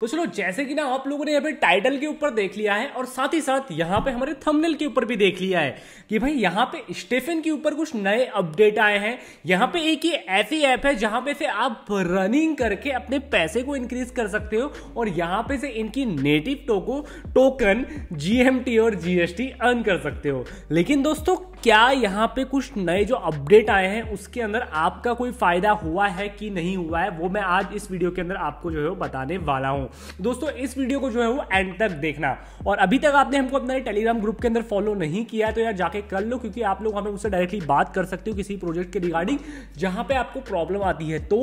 तो चलो जैसे कि ना आप लोगों ने यहाँ पे टाइटल के ऊपर देख लिया है और साथ ही साथ यहाँ पे हमारे थंबनेल के ऊपर भी देख लिया है कि भाई यहाँ पे स्टेफन के ऊपर कुछ नए अपडेट आए हैं यहाँ पे एक ये ऐसी ऐप है जहाँ पे से आप रनिंग करके अपने पैसे को इंक्रीज कर सकते हो और यहाँ पे से इनकी नेटिव टोको टोकन जीएमटी और जीएसटी अर्न कर सकते हो लेकिन दोस्तों क्या यहाँ पे कुछ नए जो अपडेट आए हैं उसके अंदर आपका कोई फायदा हुआ है कि नहीं हुआ है वो मैं आज इस वीडियो के अंदर आपको जो है बताने वाला हूँ हूँ दोस्तों इस वीडियो को जो है वो एंड तक देखना और अभी तक आपने हमको अपने टेलीग्राम ग्रुप के अंदर फॉलो नहीं किया तो यार जाके कर लो क्योंकि आप लोग हमें उससे डायरेक्टली बात कर सकते हो किसी प्रोजेक्ट के रिगार्डिंग जहाँ पे आपको प्रॉब्लम आती है तो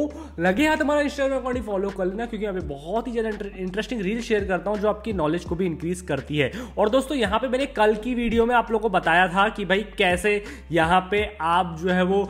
लगे हाथ हमारा इंस्टाग्राम अकाउंट ही फॉलो कर लेना क्योंकि मैं बहुत ही ज़्यादा इंटरेस्टिंग रील शेयर करता हूँ जो आपकी नॉलेज को भी इंक्रीज करती है और दोस्तों यहाँ पे मैंने कल की वीडियो में आप लोग को बताया था कि भाई कैसे यहाँ पे आप जो है वो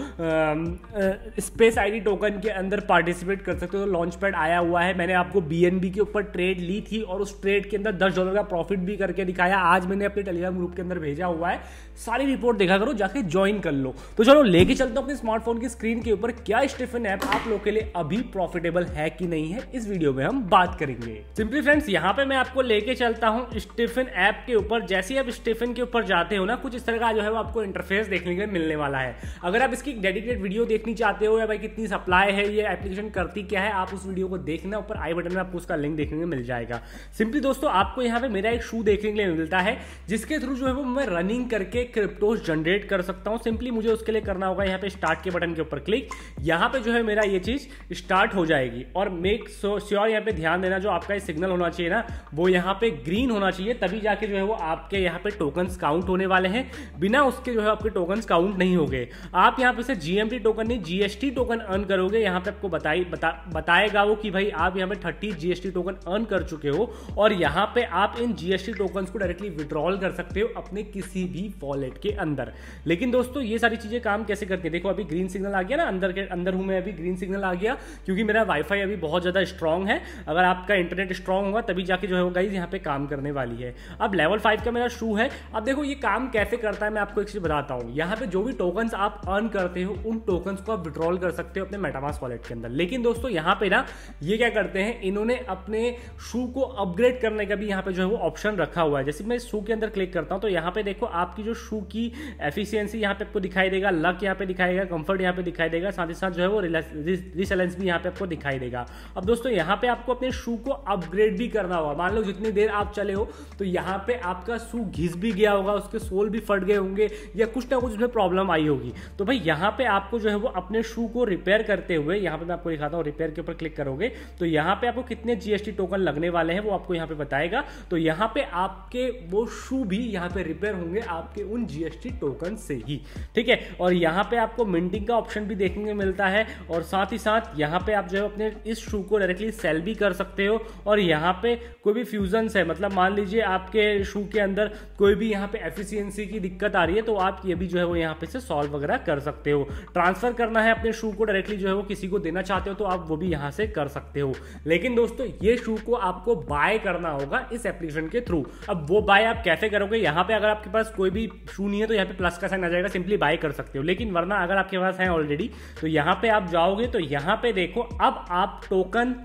स्पेस आईडी टोकन के अंदर पार्टिसिपेट कर सकते हो तो लॉन्च पैड आया हुआ है मैंने आपको बीएनबी के ऊपर ट्रेड ली थी और उस ट्रेड के अंदर दस डॉलर का प्रॉफिट भी करके दिखाया आज मैंने अपने टेलीग्राम ग्रुप के अंदर भेजा हुआ है सारी रिपोर्ट देखा करो जाके ज्वाइन कर लो तो चलो लेके चलता हूँ अपने स्मार्टफोन की स्क्रीन के ऊपर क्या स्टेफन ऐप आप लोग के लिए अभी प्रॉफिटेबल है कि नहीं है इस वीडियो में हम बात करेंगे सिंपली फ्रेंड्स यहाँ पे मैं आपको लेके चलता हूँ स्टेफन ऐप के ऊपर जैसे ही आप स्टेफन के ऊपर जाते हो ना कुछ इस तरह का जो है वो आपको इंटरफेस देखने के मिलने वाला है अगर आप इसकी डेडिकेट वीडियो देखनी चाहते हो या भाई कितनी सप्लाई है ये एप्लीकेशन करती क्या है आप उस वीडियो को देखना ऊपर आई बटन में आपको उसका लिंक कलरिंग देखने को मिल जाएगा सिंपली दोस्तों आपको यहाँ पे मेरा एक शू देखने के लिए मिलता है जिसके थ्रू जो है वो मैं रनिंग करके क्रिप्टोज जनरेट कर सकता हूँ सिंपली मुझे उसके लिए करना होगा यहाँ पे स्टार्ट के बटन के ऊपर क्लिक यहाँ पे जो है मेरा ये चीज स्टार्ट हो जाएगी और मेक श्योर यहाँ पे ध्यान देना जो आपका सिग्नल होना चाहिए ना वो यहाँ पे ग्रीन होना चाहिए तभी जाके जो है वो आपके यहाँ पे टोकन काउंट होने वाले हैं बिना उसके जो है आपके टोकन काउंट नहीं हो गए आप यहाँ पे से जीएमटी टोकन नहीं जीएसटी टोकन अर्न करोगे यहाँ पे आपको बताई बता, बताएगा वो कि भाई आप यहाँ पे thirty GST token token earn कर चुके हो और यहां पे आप इन जीएसटी टोकन को डायरेक्टली विड्रॉल कर सकते हो अपने किसी भी वॉलेट के अंदर लेकिन दोस्तों ये सारी चीजें काम कैसे करती है देखो अभी ग्रीन सिग्नल आ गया ना अंदर के अंदर हूं मैं अभी ग्रीन सिग्नल आ गया क्योंकि मेरा वाईफाई अभी बहुत ज़्यादा स्ट्रांग है अगर आपका इंटरनेट स्ट्रांग होगा तभी जाके जो है वो गाइज यहाँ पे काम करने वाली है अब लेवल फाइव का मेरा शू है अब देखो ये काम कैसे करता है मैं आपको एक चीज़ बताता हूँ यहाँ पे जो भी टोकन आप अर्न करते हो उन टोकन को आप विड्रॉल कर सकते हो अपने मेटामास वॉलेट के अंदर लेकिन दोस्तों यहाँ पे ना ये क्या करते हैं इन्होंने अपने अपने शू को अपग्रेड करने का भी यहाँ पे जो है वो ऑप्शन रखा हुआ है जैसे मैं शू के अंदर क्लिक करता हूँ तो यहाँ पे देखो आपकी जो शू की एफिशियंसी यहाँ पे आपको दिखाई देगा लक यहाँ पे दिखाएगा कंफर्ट यहाँ पे दिखाई देगा साथ ही साथ जो है वो रिसलेंस भी यहाँ पे आपको दिखाई देगा अब दोस्तों यहाँ पे आपको अपने शू को अपग्रेड भी करना होगा मान लो जितनी देर आप चले हो तो यहाँ पे आपका शू घिस भी गया होगा उसके सोल भी फट गए होंगे या कुछ ना कुछ उसमें प्रॉब्लम आई होगी तो भाई यहाँ पे आपको जो है वो अपने शू को रिपेयर करते हुए यहाँ पे मैं आपको दिखाता हूँ रिपेयर के ऊपर क्लिक करोगे तो यहाँ पे आपको कितने जीएसटी जीएसटी टोकन लगने वाले हैं वो आपको यहाँ पे बताएगा तो यहाँ पे आपके वो शू भी यहाँ पे रिपेयर होंगे आपके उन जीएसटी टोकन से ही ठीक है और यहाँ पे आपको मिंटिंग का ऑप्शन भी देखने को मिलता है और साथ ही साथ यहाँ पे आप जो है अपने इस शू को डायरेक्टली सेल भी कर सकते हो और यहाँ पे कोई भी फ्यूजन है मतलब मान लीजिए आपके शू के अंदर कोई भी यहाँ पे एफिशिएंसी की दिक्कत आ रही है तो आप ये भी जो है वो यहाँ पे से सॉल्व वगैरह कर सकते हो ट्रांसफर करना है अपने शू को डायरेक्टली जो है वो किसी को देना चाहते हो तो आप वो भी यहाँ से कर सकते हो लेकिन दोस्तों ये ये शू को आपको बाय करना होगा इस एप्लीकेशन के थ्रू अब वो बाय आप कैसे करोगे यहाँ पे अगर आपके पास कोई भी शू नहीं है तो यहाँ पे प्लस का साइन आ जाएगा सिंपली बाय कर सकते हो लेकिन वरना अगर आपके पास है ऑलरेडी तो यहाँ पे आप जाओगे तो यहाँ पे देखो अब आप टोकन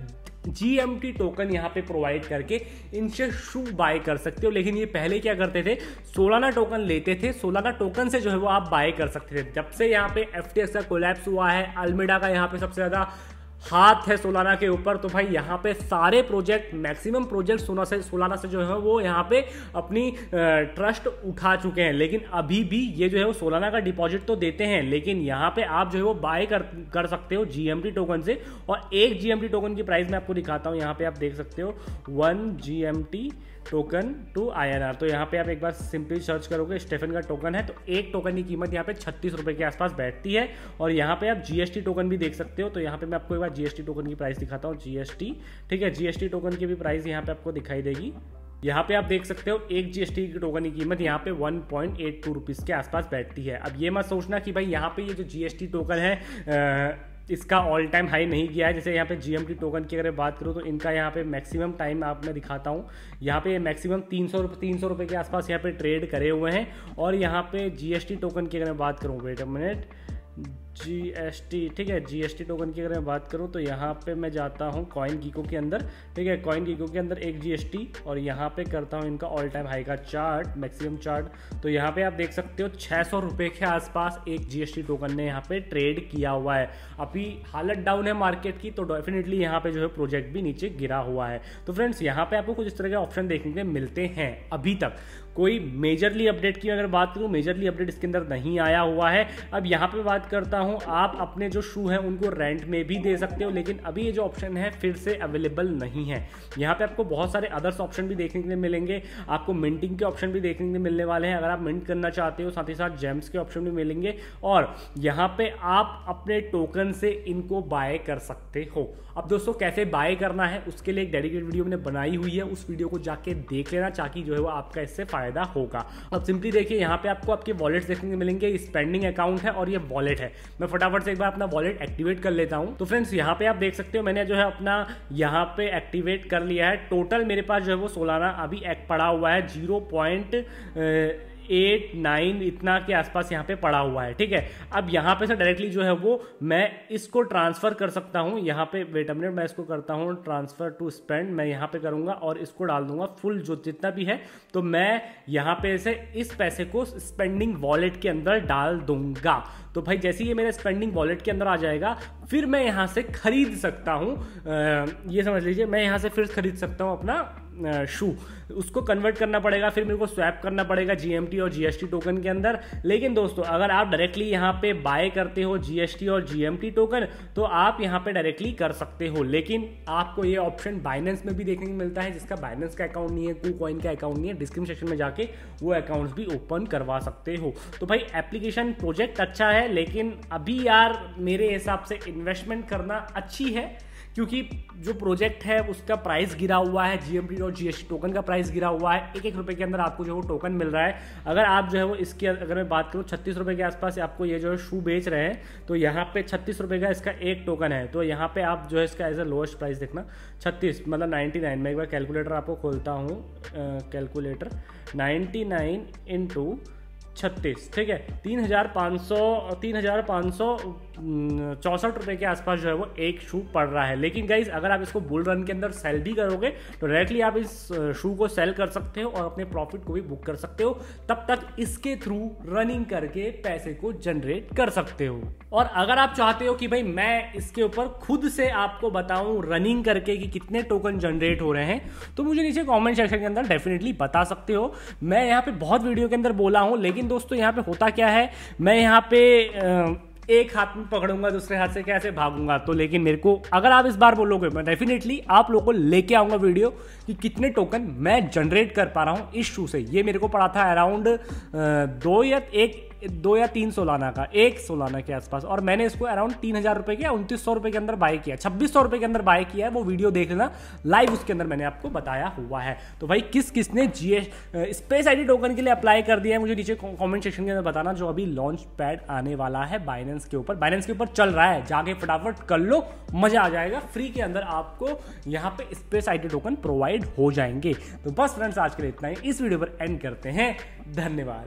जीएमटी टोकन यहाँ पे प्रोवाइड करके इनसे शू बाय कर सकते हो लेकिन ये पहले क्या करते थे सोलाना टोकन लेते थे सोलाना टोकन से जो है वो आप बाय कर सकते थे जब से यहाँ पे एफ का कोलैप्स हुआ है अल्मेडा का यहाँ पे सबसे ज़्यादा हाथ है सोलाना के ऊपर तो भाई यहाँ पे सारे प्रोजेक्ट मैक्सिमम प्रोजेक्ट सोना से सोलाना से जो है वो यहाँ पे अपनी ट्रस्ट उठा चुके हैं लेकिन अभी भी ये जो है वो सोलाना का डिपॉजिट तो देते हैं लेकिन यहाँ पे आप जो है वो बाय कर कर सकते हो जीएमटी टोकन से और एक जीएमटी टोकन की प्राइस मैं आपको दिखाता हूँ यहाँ पे आप देख सकते हो one GMT token to INR तो यहाँ पे आप एक बार सिंपली सर्च करोगे स्टेफन का टोकन है तो एक टोकन की कीमत यहाँ पे छत्तीस रुपये के आसपास बैठती है और यहाँ पे आप जीएसटी टोकन भी देख सकते हो तो यहाँ पे मैं आपको एक बार जीएसटी टोकन की प्राइस दिखाता हूँ जीएसटी ठीक है जीएसटी टोकन की भी प्राइस यहाँ पे आपको दिखाई देगी यहाँ पे आप देख सकते हो एक जीएसटी की टोकन की कीमत यहाँ पे one point eight two rupees के आसपास बैठती है अब ये मत सोचना कि भाई यहाँ पे ये जो जीएसटी टोकन है आ, इसका ऑल टाइम हाई नहीं किया है जैसे यहाँ पे जी टोकन की अगर बात करूँ तो इनका यहाँ पे मैक्सिमम टाइम आप मैं दिखाता हूँ यहाँ पे मैक्सिमम तीन सौ रुपये तीन सौ रुपये के आसपास यहाँ पे ट्रेड करे हुए हैं और यहाँ पे जीएसटी टोकन की अगर मैं बात करूँ wait a minute G S T ठीक है जी एस टी टोकन की अगर मैं बात करूँ तो यहाँ पे मैं जाता हूँ कॉइन गीको के अंदर ठीक है कॉइन गीको के अंदर एक जी एस टी और यहाँ पे करता हूँ इनका ऑल टाइम हाई का चार्ट मैक्सिमम चार्ट तो यहाँ पे आप देख सकते हो छः सौ रुपये के आसपास एक जी एस टी टोकन ने यहाँ पे ट्रेड किया हुआ है अभी हालत डाउन है मार्केट की तो डेफिनेटली यहाँ पे जो है प्रोजेक्ट भी नीचे गिरा हुआ है तो फ्रेंड्स यहाँ पे आपको कुछ इस तरह के ऑप्शन देखने के मिलते हैं अभी तक कोई मेजरली अपडेट की अगर बात करूँ मेजरली अपडेट इसके अंदर नहीं आया हुआ है अब यहाँ पे बात करता हूँ हूँ आप अपने जो शू हैं उनको रेंट में भी दे सकते हो लेकिन अभी ये जो ऑप्शन है फिर से अवेलेबल नहीं है यहाँ पे आपको बहुत सारे अदर्स ऑप्शन भी देखने के लिए मिलेंगे आपको मिंटिंग के ऑप्शन भी देखने के लिए मिलने वाले हैं अगर आप मिंट करना चाहते हो साथ ही साथ जेम्स के ऑप्शन भी मिलेंगे और यहाँ पे आप अपने टोकन से इनको बाय कर सकते हो अब दोस्तों कैसे बाय करना है उसके लिए एक डेडिकेट वीडियो मैंने बनाई हुई है उस वीडियो को जाके देख लेना ताकि जो है वो आपका इससे फायदा होगा अब सिंपली देखिए यहाँ पे आपको आपके वॉलेट्स देखने को मिलेंगे स्पेंडिंग अकाउंट है और ये वॉलेट है मैं फटाफट से एक बार अपना वॉलेट एक्टिवेट कर लेता हूँ तो फ्रेंड्स यहाँ पे आप देख सकते हो मैंने जो है अपना यहाँ पे एक्टिवेट कर लिया है टोटल मेरे पास जो है वो सोलाना अभी एक पड़ा हुआ है जीरो पॉइंट एट नाइन इतना के आसपास यहाँ पे पड़ा हुआ है ठीक है अब यहाँ पे से डायरेक्टली जो है वो मैं इसको ट्रांसफर कर सकता हूँ यहाँ पे वेट मिनट मैं इसको करता हूँ ट्रांसफर टू स्पेंड मैं यहाँ पे करूँगा और इसको डाल दूंगा फुल जो जितना भी है तो मैं यहाँ पे से इस पैसे को स्पेंडिंग वॉलेट के अंदर डाल दूंगा तो भाई जैसे ही ये मेरे स्पेंडिंग वॉलेट के अंदर आ जाएगा फिर मैं यहाँ से खरीद सकता हूँ ये समझ लीजिए मैं यहाँ से फिर खरीद सकता हूँ अपना शू उसको कन्वर्ट करना पड़ेगा फिर मेरे को स्वैप करना पड़ेगा जीएमटी और जीएसटी टोकन के अंदर लेकिन दोस्तों अगर आप डायरेक्टली यहाँ पे बाय करते हो जीएसटी और जीएमटी टोकन तो आप यहाँ पे डायरेक्टली कर सकते हो लेकिन आपको ये ऑप्शन बाइनेंस में भी देखने को मिलता है जिसका बाइनेंस का अकाउंट नहीं है कू कॉइन का अकाउंट नहीं है डिस्क्रिप्शन में जाके वो अकाउंट्स भी ओपन करवा सकते हो तो भाई एप्लीकेशन प्रोजेक्ट अच्छा है है लेकिन अभी यार मेरे हिसाब से इन्वेस्टमेंट करना अच्छी है क्योंकि जो प्रोजेक्ट है उसका प्राइस गिरा हुआ है जीएमटी और जीएसटी टोकन का प्राइस गिरा हुआ है एक एक रुपए के अंदर आपको जो है वो टोकन मिल रहा है अगर आप जो है वो इसके अगर मैं बात करूँ छत्तीस रुपये के आसपास आपको ये जो है शू बेच रहे हैं तो यहाँ पे छत्तीस रुपये का इसका एक टोकन है तो यहाँ पे आप जो है इसका एज ए लोएस्ट प्राइस देखना छत्तीस मतलब नाइन्टी नाइन मैं एक बार कैलकुलेटर आपको खोलता हूँ कैलकुलेटर नाइन्टी नाइन इंटू छत्तीस ठीक है तीन हज़ार पाँच सौ तीन हज़ार पाँच सौ चौंसठ रुपये के आसपास जो है वो एक शू पड़ रहा है लेकिन गाइज अगर आप इसको बुल रन के अंदर सेल भी करोगे तो डायरेक्टली आप इस शू को सेल कर सकते हो और अपने प्रॉफिट को भी बुक कर सकते हो तब तक इसके थ्रू रनिंग करके पैसे को जनरेट कर सकते हो और अगर आप चाहते हो कि भाई मैं इसके ऊपर खुद से आपको बताऊं रनिंग करके कि कितने टोकन जनरेट हो रहे हैं तो मुझे नीचे कॉमेंट सेक्शन के अंदर डेफिनेटली बता सकते हो मैं यहाँ पे बहुत वीडियो के अंदर बोला हूँ लेकिन दोस्तों यहाँ पे होता क्या है मैं यहाँ पे एक हाथ में पकड़ूंगा दूसरे हाथ से कैसे भागूंगा तो लेकिन मेरे को अगर आप इस बार बोलोगे मैं डेफिनेटली आप लोगों को लेके आऊंगा वीडियो कि कितने टोकन मैं जनरेट कर पा रहा हूँ इस शू से ये मेरे को पड़ा था अराउंड दो या एक दो या तीन सोलाना का एक सोलाना के आसपास और मैंने इसको अराउंड तीन हज़ार रुपए के उन्तीस सौ रुपए के अंदर बाय किया छब्बीस सौ रुपए के अंदर बाय किया है वो वीडियो देख लेना लाइव उसके अंदर मैंने आपको बताया हुआ है तो भाई किस किसने जी स्पेस आई टोकन के लिए अप्लाई कर दिया है मुझे नीचे कॉमेंट सेक्शन के अंदर बताना जो अभी लॉन्च पैड आने वाला है बाइनेंस के ऊपर बाइनेंस के ऊपर चल रहा है जाके फटाफट कर लो मज़ा आ जाएगा फ्री के अंदर आपको यहाँ पे स्पेस आई टोकन प्रोवाइड हो जाएंगे तो बस फ्रेंड्स आज के लिए इतना ही इस वीडियो पर एंड करते हैं धन्यवाद